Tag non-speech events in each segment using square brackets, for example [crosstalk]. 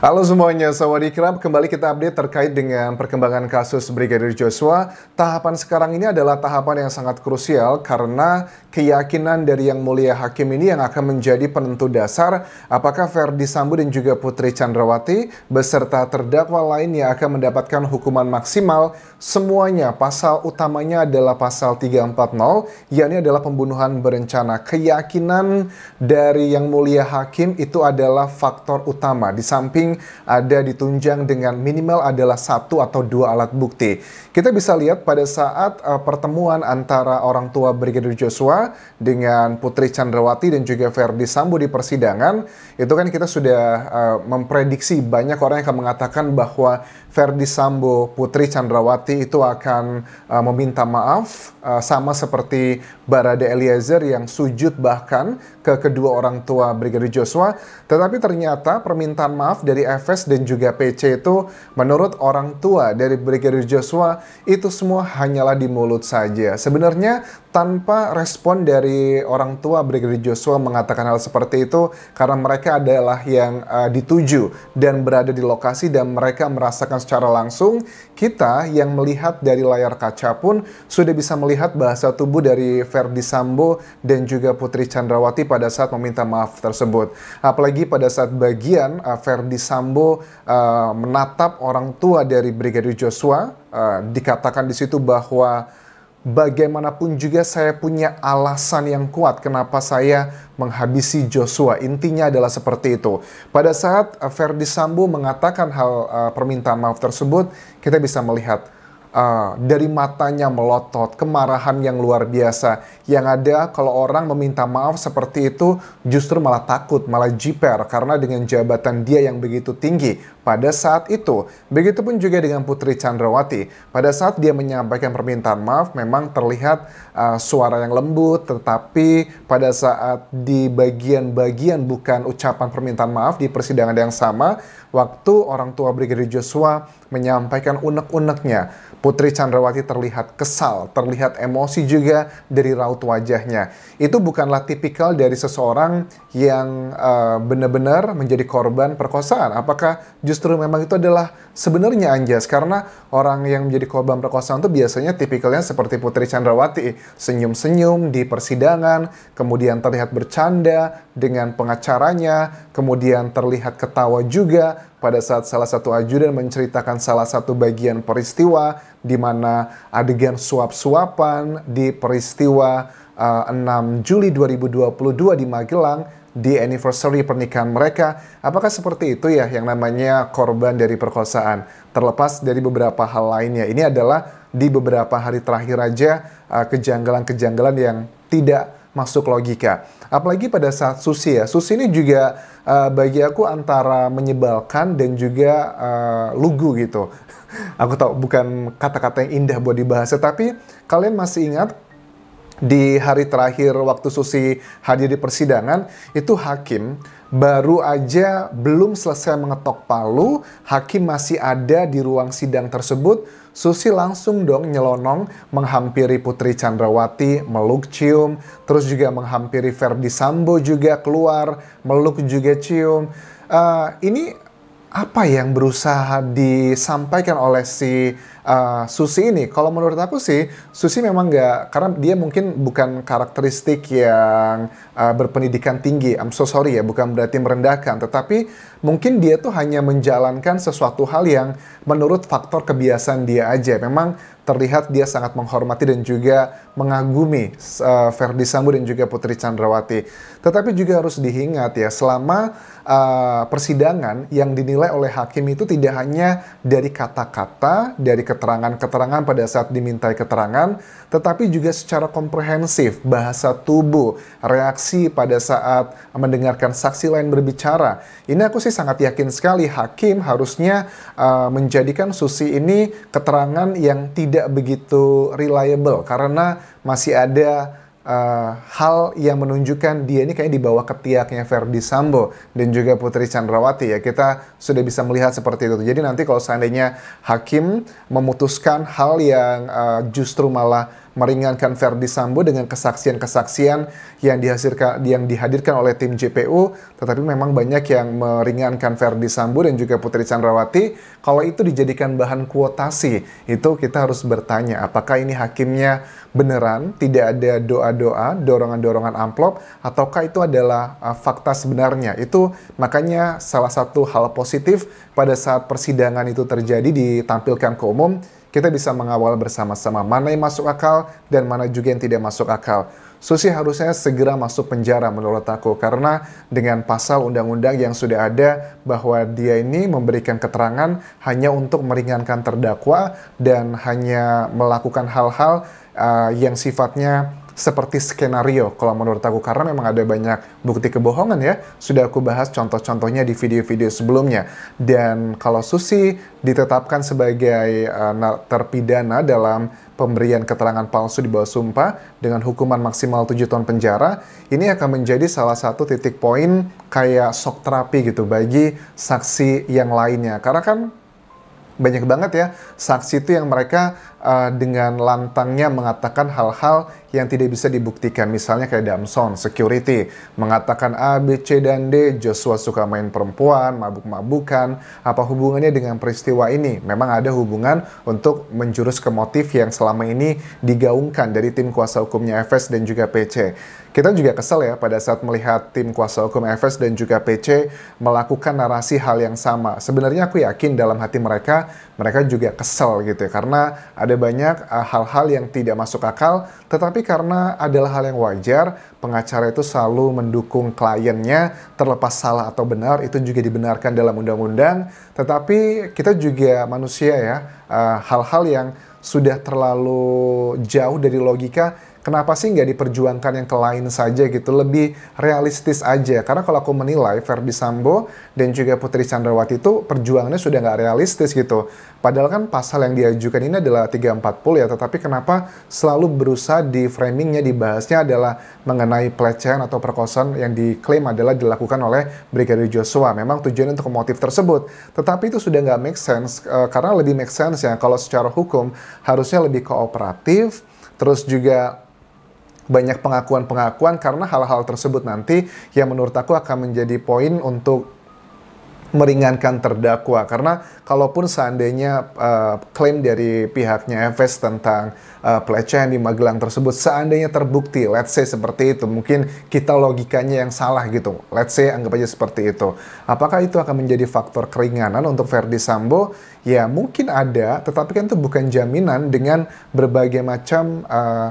Halo semuanya, Sawadikram. Kembali kita update terkait dengan perkembangan kasus Brigadir Joshua. Tahapan sekarang ini adalah tahapan yang sangat krusial karena keyakinan dari Yang Mulia Hakim ini yang akan menjadi penentu dasar apakah Verdi Sambo dan juga Putri Chandrawati beserta terdakwa lainnya akan mendapatkan hukuman maksimal semuanya. Pasal utamanya adalah pasal 340, yakni adalah pembunuhan berencana. Keyakinan dari Yang Mulia Hakim itu adalah faktor utama. Di samping masing-masing ada ditunjang dengan minimal adalah satu atau dua alat bukti. Kita bisa lihat pada saat uh, pertemuan antara orang tua Brigadir Joshua dengan Putri Chandrawati dan juga Verdi Sambo di persidangan, itu kan kita sudah uh, memprediksi banyak orang yang akan mengatakan bahwa Verdi Sambo Putri Chandrawati itu akan uh, meminta maaf uh, sama seperti Barada Eliezer yang sujud bahkan ke kedua orang tua Brigadir Joshua tetapi ternyata permintaan maaf dari FS dan juga PC itu menurut orang tua dari Brigadir Joshua itu semua hanyalah di mulut saja sebenarnya tanpa respon dari orang tua Brigadir Joshua mengatakan hal seperti itu karena mereka adalah yang uh, dituju dan berada di lokasi dan mereka merasakan secara langsung, kita yang melihat dari layar kaca pun sudah bisa melihat bahasa tubuh dari Verdi Sambo dan juga Putri Chandrawati pada saat meminta maaf tersebut. Apalagi pada saat bagian uh, eh, Verdi Sambo uh, menatap orang tua dari Brigadir Joshua, uh, dikatakan di situ bahwa bagaimanapun juga saya punya alasan yang kuat kenapa saya menghabisi Joshua. Intinya adalah seperti itu. Pada saat Verdi eh, Sambo mengatakan hal uh, permintaan maaf tersebut, kita bisa melihat Uh, dari matanya melotot, kemarahan yang luar biasa. Yang ada kalau orang meminta maaf seperti itu justru malah takut, malah jiper karena dengan jabatan dia yang begitu tinggi pada saat itu. Begitupun juga dengan Putri Chandrawati. Pada saat dia menyampaikan permintaan maaf memang terlihat uh, suara yang lembut tetapi pada saat di bagian-bagian bukan ucapan permintaan maaf di persidangan yang sama waktu orang tua Brigadir Joshua menyampaikan unek-uneknya Putri Chandrawati terlihat kesal, terlihat emosi juga dari raut wajahnya. Itu bukanlah tipikal dari seseorang yang uh, benar-benar menjadi korban perkosaan. Apakah justru memang itu adalah sebenarnya Anjas? Karena orang yang menjadi korban perkosaan itu biasanya tipikalnya seperti Putri Chandrawati, senyum-senyum di persidangan, kemudian terlihat bercanda dengan pengacaranya, kemudian terlihat ketawa juga, pada saat salah satu ajudan menceritakan salah satu bagian peristiwa di mana adegan suap-suapan di peristiwa uh, eh, 6 Juli 2022 di Magelang di anniversary pernikahan mereka. Apakah seperti itu ya yang namanya korban dari perkosaan? Terlepas dari beberapa hal lainnya. Ini adalah di beberapa hari terakhir aja eh, kejanggalan-kejanggalan uh, yang tidak masuk logika. Apalagi pada saat susi ya. Susi ini juga uh, bagi aku antara menyebalkan dan juga uh, lugu gitu. [laughs] aku tahu bukan kata-kata yang indah buat dibahas, tapi kalian masih ingat di hari terakhir waktu Susi hadir di persidangan itu hakim baru aja belum selesai mengetok palu, hakim masih ada di ruang sidang tersebut, Susi langsung dong nyelonong menghampiri Putri Chandrawati, meluk cium, terus juga menghampiri Verdi Sambo juga keluar, meluk juga cium. Uh, ini apa yang berusaha disampaikan oleh si Eh, Susi ini, kalau menurut aku sih Susi memang nggak karena dia mungkin bukan karakteristik yang uh, berpendidikan tinggi. I'm so sorry ya, bukan berarti merendahkan, tetapi mungkin dia tuh hanya menjalankan sesuatu hal yang menurut faktor kebiasaan dia aja. Memang terlihat dia sangat menghormati dan juga mengagumi uh, Ferdi Sambo dan juga Putri Chandrawati. Tetapi juga harus diingat ya, selama uh, persidangan yang dinilai oleh hakim itu tidak hanya dari kata-kata, dari keterangan-keterangan pada saat dimintai keterangan, tetapi juga secara komprehensif, bahasa tubuh, reaksi pada saat mendengarkan saksi lain berbicara. Ini aku sih sangat yakin sekali hakim harusnya uh, menjadikan Susi ini keterangan yang tidak begitu reliable karena masih ada uh, hal yang menunjukkan dia ini kayaknya di bawah ketiaknya Verdi Sambo dan juga Putri Chandrawati ya kita sudah bisa melihat seperti itu. Jadi nanti kalau seandainya hakim memutuskan hal yang uh, justru malah meringankan Verdi Sambo dengan kesaksian-kesaksian yang dihasilkan yang dihadirkan oleh tim JPU tetapi memang banyak yang meringankan Verdi Sambo dan juga Putri Chandrawati kalau itu dijadikan bahan kuotasi itu kita harus bertanya apakah ini hakimnya beneran tidak ada doa-doa dorongan-dorongan amplop ataukah itu adalah uh, fakta sebenarnya itu makanya salah satu hal positif pada saat persidangan itu terjadi ditampilkan ke umum kita bisa mengawal bersama-sama mana yang masuk akal dan mana juga yang tidak masuk akal. Susi harusnya segera masuk penjara menurut aku karena dengan pasal undang-undang yang sudah ada bahwa dia ini memberikan keterangan hanya untuk meringankan terdakwa dan hanya melakukan hal-hal uh, yang sifatnya seperti skenario kalau menurut aku karena memang ada banyak bukti kebohongan ya sudah aku bahas contoh-contohnya di video-video sebelumnya dan kalau Susi ditetapkan sebagai uh, terpidana dalam pemberian keterangan palsu di bawah sumpah dengan hukuman maksimal 7 tahun penjara ini akan menjadi salah satu titik poin kayak sok terapi gitu bagi saksi yang lainnya karena kan banyak banget ya saksi itu yang mereka uh, dengan lantangnya mengatakan hal-hal yang tidak bisa dibuktikan. Misalnya kayak Damson, security, mengatakan A, B, C, dan D, Joshua suka main perempuan, mabuk-mabukan, apa hubungannya dengan peristiwa ini? Memang ada hubungan untuk menjurus ke motif yang selama ini digaungkan dari tim kuasa hukumnya FS dan juga PC. Kita juga kesel ya pada saat melihat tim kuasa hukum FS dan juga PC melakukan narasi hal yang sama. Sebenarnya aku yakin dalam hati mereka, mereka juga kesel gitu ya. Karena ada banyak eh, hal-hal uh, yang tidak masuk akal, tetapi karena adalah hal yang wajar, pengacara itu selalu mendukung kliennya terlepas salah atau benar, itu juga dibenarkan dalam undang-undang. Tetapi kita juga manusia ya, eh, hal-hal uh, hal yang sudah terlalu jauh dari logika kenapa sih nggak diperjuangkan yang ke lain saja gitu, lebih realistis aja. Karena kalau aku menilai Verdi Sambo dan juga Putri Chandrawati itu perjuangannya sudah nggak realistis gitu. Padahal kan pasal yang diajukan ini adalah 340 ya, tetapi kenapa selalu berusaha di framingnya, dibahasnya adalah mengenai pelecehan atau perkosaan yang diklaim adalah dilakukan oleh Brigadir Joshua. Memang tujuan untuk motif tersebut, tetapi itu sudah nggak make sense, uh, karena lebih make sense ya kalau secara hukum harusnya lebih kooperatif, terus juga banyak pengakuan-pengakuan karena hal-hal tersebut nanti yang menurut aku akan menjadi poin untuk meringankan terdakwa karena kalaupun seandainya uh, klaim dari pihaknya FS tentang uh, pelecehan di Magelang tersebut seandainya terbukti let's say seperti itu mungkin kita logikanya yang salah gitu let's say anggap aja seperti itu apakah itu akan menjadi faktor keringanan untuk Verdi Sambo ya mungkin ada tetapi kan itu bukan jaminan dengan berbagai macam uh,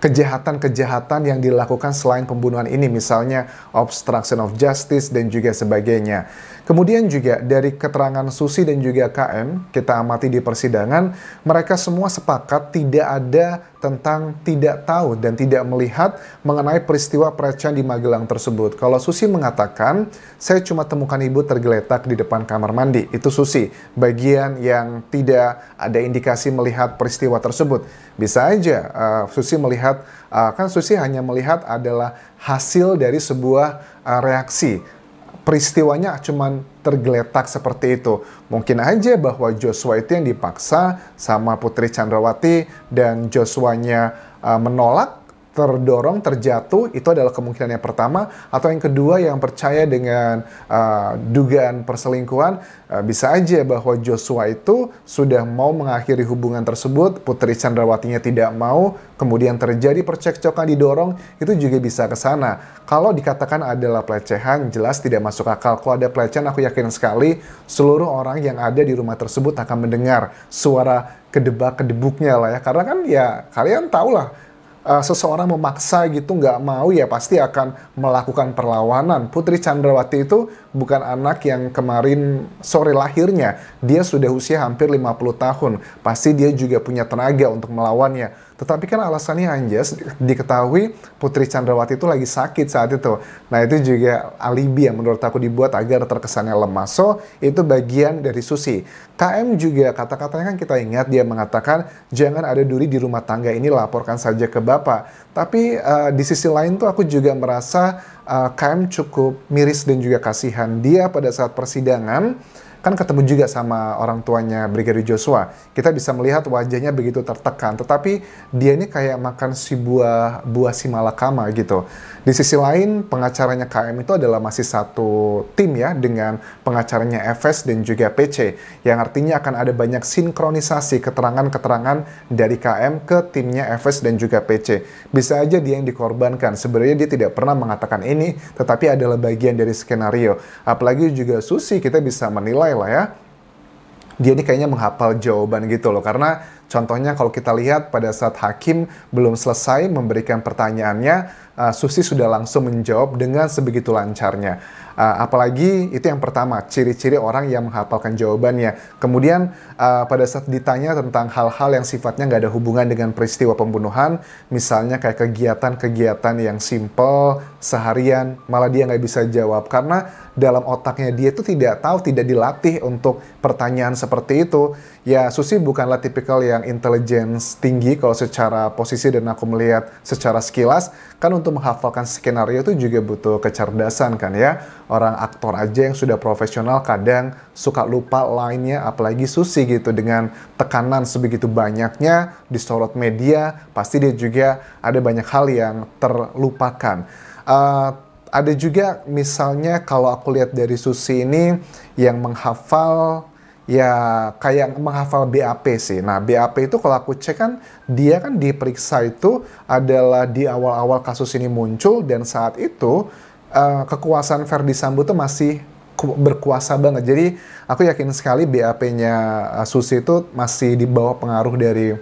kejahatan-kejahatan yang dilakukan selain pembunuhan ini, misalnya obstruction of justice dan juga sebagainya. Kemudian juga dari keterangan Susi dan juga KM, kita amati di persidangan, mereka semua sepakat tidak ada tentang tidak tahu dan tidak melihat mengenai peristiwa pelecehan di Magelang tersebut. Kalau Susi mengatakan, saya cuma temukan ibu tergeletak di depan kamar mandi. Itu Susi, bagian yang tidak ada indikasi melihat peristiwa tersebut. Bisa aja uh, Susi melihat, uh, kan Susi hanya melihat adalah hasil dari sebuah uh, reaksi peristiwanya cuma tergeletak seperti itu. Mungkin aja bahwa Joshua itu yang dipaksa sama Putri Chandrawati dan Joshuanya uh, menolak terdorong, terjatuh, itu adalah kemungkinan yang pertama. Atau yang kedua yang percaya dengan uh, dugaan perselingkuhan, uh, bisa aja bahwa Joshua itu sudah mau mengakhiri hubungan tersebut, Putri Chandrawatinya tidak mau, kemudian terjadi percekcokan didorong, itu juga bisa ke sana. Kalau dikatakan adalah pelecehan, jelas tidak masuk akal. Kalau ada pelecehan, aku yakin sekali seluruh orang yang ada di rumah tersebut akan mendengar suara kedebak-kedebuknya lah ya. Karena kan ya kalian tahulah lah uh, seseorang memaksa gitu nggak mau ya pasti akan melakukan perlawanan. Putri Chandrawati itu bukan anak yang kemarin sore lahirnya. Dia sudah usia hampir 50 tahun. Pasti dia juga punya tenaga untuk melawannya tetapi kan alasannya Anjas diketahui Putri Chandrawati itu lagi sakit saat itu. Nah itu juga alibi yang menurut aku dibuat agar terkesannya lemah. So itu bagian dari Susi. KM juga kata-katanya kan kita ingat dia mengatakan jangan ada duri di rumah tangga ini laporkan saja ke Bapak. Tapi uh, di sisi lain tuh aku juga merasa uh, eh, KM cukup miris dan juga kasihan dia pada saat persidangan kan ketemu juga sama orang tuanya Brigadir Joshua. Kita bisa melihat wajahnya begitu tertekan, tetapi dia ini kayak makan si buah buah si malakama gitu. Di sisi lain, pengacaranya KM itu adalah masih satu tim ya dengan pengacaranya FS dan juga PC, yang artinya akan ada banyak sinkronisasi keterangan-keterangan dari KM ke timnya FS dan juga PC. Bisa aja dia yang dikorbankan. Sebenarnya dia tidak pernah mengatakan ini, tetapi adalah bagian dari skenario. Apalagi juga Susi kita bisa menilai lah ya, dia ini kayaknya menghapal jawaban gitu loh. Karena contohnya kalau kita lihat pada saat hakim belum selesai memberikan pertanyaannya, uh, Susi sudah langsung menjawab dengan sebegitu lancarnya. Uh, apalagi itu yang pertama, ciri-ciri orang yang menghapalkan jawabannya. Kemudian uh, pada saat ditanya tentang hal-hal yang sifatnya nggak ada hubungan dengan peristiwa pembunuhan, misalnya kayak kegiatan-kegiatan yang simple, seharian, malah dia nggak bisa jawab karena dalam otaknya dia itu tidak tahu, tidak dilatih untuk pertanyaan seperti itu. Ya, Susi bukanlah tipikal yang intelligence tinggi kalau secara posisi dan aku melihat secara sekilas, kan untuk menghafalkan skenario itu juga butuh kecerdasan kan ya. Orang aktor aja yang sudah profesional kadang suka lupa lainnya, apalagi Susi gitu dengan tekanan sebegitu banyaknya disorot media, pasti dia juga ada banyak hal yang terlupakan. Uh, ada juga misalnya kalau aku lihat dari Susi ini yang menghafal ya kayak menghafal BAP sih. Nah, BAP itu kalau aku cek kan dia kan diperiksa itu adalah di awal-awal kasus ini muncul dan saat itu uh, kekuasaan Verdi Sambo itu masih berkuasa banget. Jadi aku yakin sekali BAP-nya eh, Susi itu masih di bawah pengaruh dari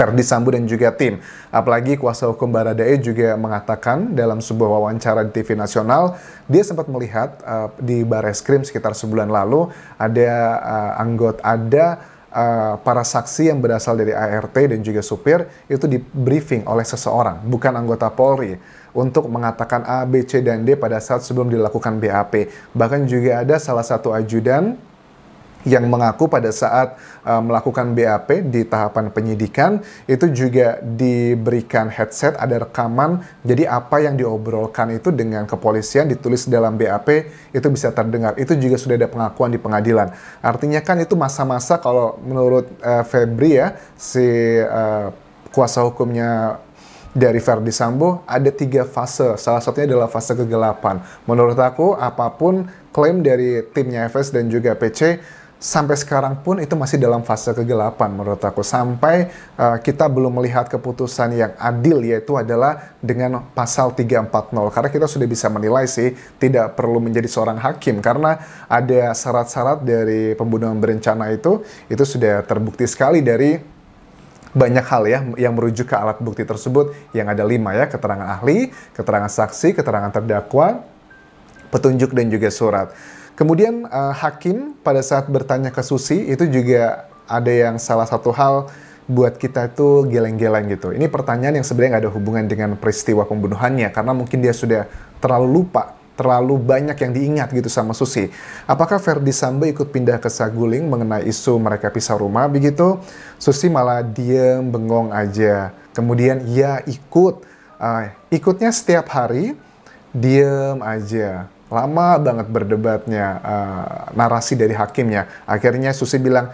Verdi Sambo dan juga tim. Apalagi kuasa hukum Baradae juga mengatakan dalam sebuah wawancara di TV nasional, dia sempat melihat uh, di Bareskrim sekitar sebulan lalu ada uh, eh, anggota ada uh, para saksi yang berasal dari ART dan juga supir itu di briefing oleh seseorang, bukan anggota Polri, untuk mengatakan A, B, C, dan D pada saat sebelum dilakukan BAP. Bahkan juga ada salah satu ajudan yang mengaku pada saat uh, melakukan BAP di tahapan penyidikan itu juga diberikan headset ada rekaman jadi apa yang diobrolkan itu dengan kepolisian ditulis dalam BAP itu bisa terdengar itu juga sudah ada pengakuan di pengadilan artinya kan itu masa-masa kalau menurut uh, Febri ya si uh, kuasa hukumnya dari Verdi Sambo ada tiga fase. Salah satunya adalah fase kegelapan. Menurut aku, apapun klaim dari timnya FS dan juga PC sampai sekarang pun itu masih dalam fase kegelapan menurut aku sampai uh, kita belum melihat keputusan yang adil yaitu adalah dengan pasal 340 karena kita sudah bisa menilai sih tidak perlu menjadi seorang hakim karena ada syarat-syarat dari pembunuhan berencana itu itu sudah terbukti sekali dari banyak hal ya yang merujuk ke alat bukti tersebut yang ada lima ya keterangan ahli, keterangan saksi, keterangan terdakwa, petunjuk dan juga surat. Kemudian uh, hakim pada saat bertanya ke Susi itu juga ada yang salah satu hal buat kita itu geleng-geleng gitu. Ini pertanyaan yang sebenarnya nggak ada hubungan dengan peristiwa pembunuhannya karena mungkin dia sudah terlalu lupa, terlalu banyak yang diingat gitu sama Susi. Apakah Ferdi Sambo ikut pindah ke Saguling mengenai isu mereka pisah rumah begitu? Susi malah diem, bengong aja. Kemudian ya ikut, uh, ikutnya setiap hari, diem aja lama banget berdebatnya uh, narasi dari hakimnya. Akhirnya Susi bilang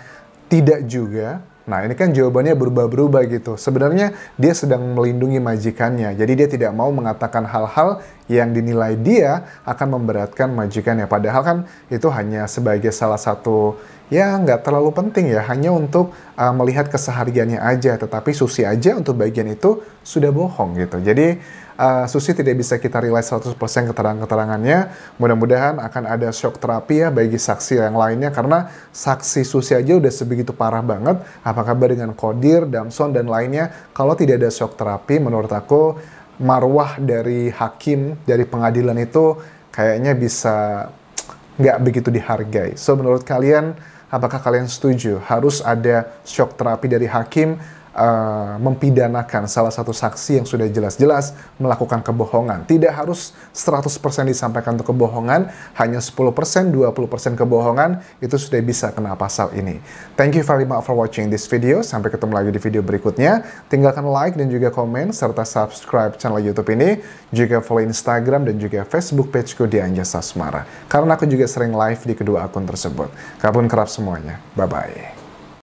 tidak juga. Nah ini kan jawabannya berubah-berubah gitu. Sebenarnya dia sedang melindungi majikannya. Jadi dia tidak mau mengatakan hal-hal yang dinilai dia akan memberatkan majikannya. Padahal kan itu hanya sebagai salah satu ya nggak terlalu penting ya, hanya untuk uh, melihat kesehariannya aja. Tetapi Susi aja untuk bagian itu sudah bohong gitu. Jadi uh, Susi tidak bisa kita relay 100% keterangan-keterangannya. Mudah-mudahan akan ada shock terapi ya bagi saksi yang lainnya karena saksi Susi aja udah sebegitu parah banget. Apa kabar dengan Kodir, Damson, dan lainnya? Kalau tidak ada shock terapi menurut aku marwah dari hakim dari pengadilan itu kayaknya bisa nggak begitu dihargai. So menurut kalian apakah kalian setuju harus ada shock terapi dari hakim uh, mempidanakan salah satu saksi yang sudah jelas-jelas melakukan kebohongan. Tidak harus 100% disampaikan untuk kebohongan, hanya 10%, 20% kebohongan itu sudah bisa kena pasal ini. Thank you very much for watching this video. Sampai ketemu lagi di video berikutnya. Tinggalkan like dan juga komen serta subscribe channel YouTube ini, juga follow Instagram dan juga Facebook pageku di Anjas Sasmara. Karena aku juga sering live di kedua akun tersebut. Kabun kerap semuanya. Bye bye.